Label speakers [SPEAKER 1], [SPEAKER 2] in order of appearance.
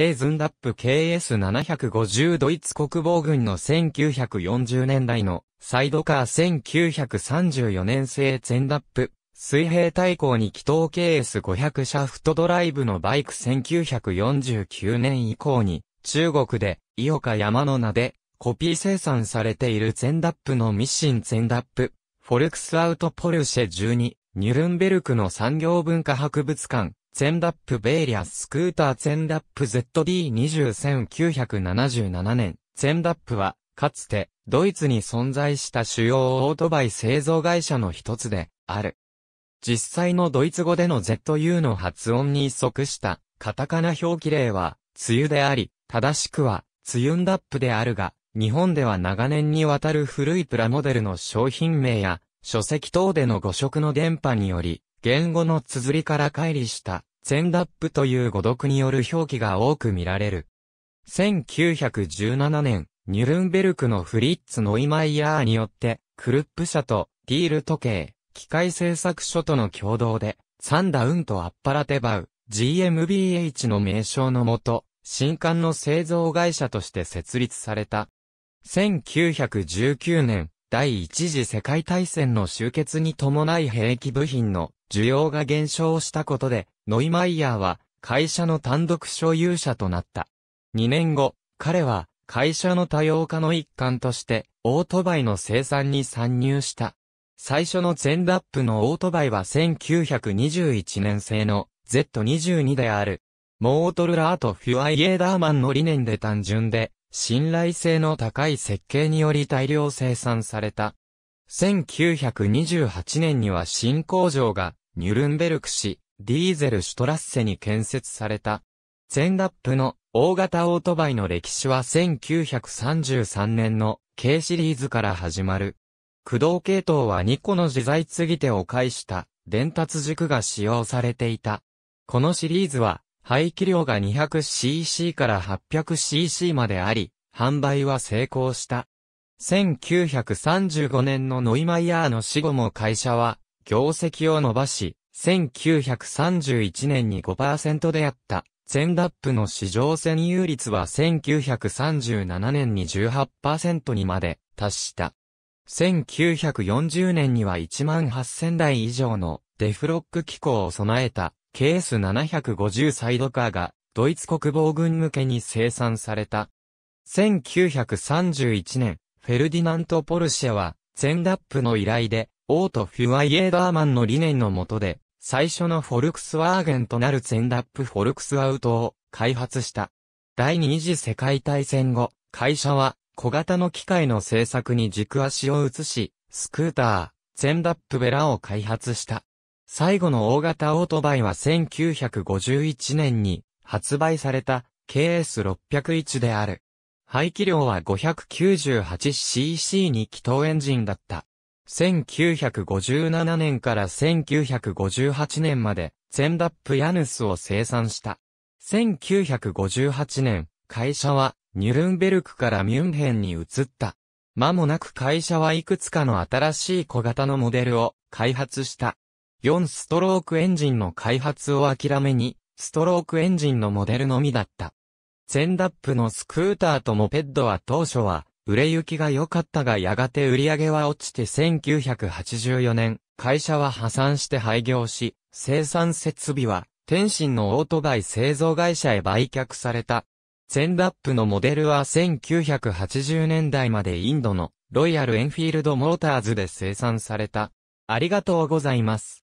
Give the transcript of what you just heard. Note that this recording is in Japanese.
[SPEAKER 1] A ズンダップ KS750 ドイツ国防軍の1940年代のサイドカー1934年製ゼンダップ水平対向に気筒 KS500 シャフトドライブのバイク1949年以降に中国で井岡山の名でコピー生産されているゼンダップのミシンゼンダップフォルクスアウトポルシェ12ニュルンベルクの産業文化博物館ェンダップベーリアスクーターェンダップ ZD201977 年、ゼンダップは、かつて、ドイツに存在した主要オートバイ製造会社の一つで、ある。実際のドイツ語での ZU の発音に即した、カタカナ表記例は、梅雨であり、正しくは、ツユンダップであるが、日本では長年にわたる古いプラモデルの商品名や、書籍等での誤植の電波により、言語の綴りから乖離したンダップという語読による表記が多く見られる。1917年、ニュルンベルクのフリッツ・ノイマイヤーによって、クルップ社とディール時計、機械製作所との共同で、サンダウンとアッパラテバウ、GMBH の名称のもと、新刊の製造会社として設立された。1919年、第一次世界大戦の終結に伴い兵器部品の需要が減少したことで、ノイマイヤーは会社の単独所有者となった。2年後、彼は会社の多様化の一環としてオートバイの生産に参入した。最初の全ラップのオートバイは1921年製の Z22 である。モートルラーとフュアイエーダーマンの理念で単純で、信頼性の高い設計により大量生産された。1928年には新工場がニュルンベルク市、ディーゼルシュトラッセに建設された。全ランダップの大型オートバイの歴史は1933年の K シリーズから始まる。駆動系統は2個の自在継ぎ手を介した伝達軸が使用されていた。このシリーズは排気量が 200cc から 800cc まであり、販売は成功した。1935年のノイマイヤーの死後も会社は業績を伸ばし、1931年に5%であった。全ダップの市場占有率は1937年に18%にまで達した。1940年には1万8000台以上のデフロック機構を備えたケース750サイドカーがドイツ国防軍向けに生産された。1931年、フェルディナント・ポルシェは、全ダップの依頼で、オート・フュア・イエーダーマンの理念のもとで、最初のフォルクスワーゲンとなるツェンダップフォルクスアウトを開発した。第二次世界大戦後、会社は小型の機械の製作に軸足を移し、スクーター、ツェンダップベラを開発した。最後の大型オートバイは1951年に発売された KS601 である。排気量は 598cc に気筒エンジンだった。1957年から1958年まで、ゼンダップヤヌスを生産した。1958年、会社は、ニュルンベルクからミュンヘンに移った。間もなく会社はいくつかの新しい小型のモデルを開発した。4ストロークエンジンの開発を諦めに、ストロークエンジンのモデルのみだった。ゼンダップのスクーターとモペッドは当初は売れ行きが良かったがやがて売り上げは落ちて1984年、会社は破産して廃業し、生産設備は天津のオートバイ製造会社へ売却された。ゼンダップのモデルは1980年代までインドのロイヤルエンフィールドモーターズで生産された。ありがとうございます。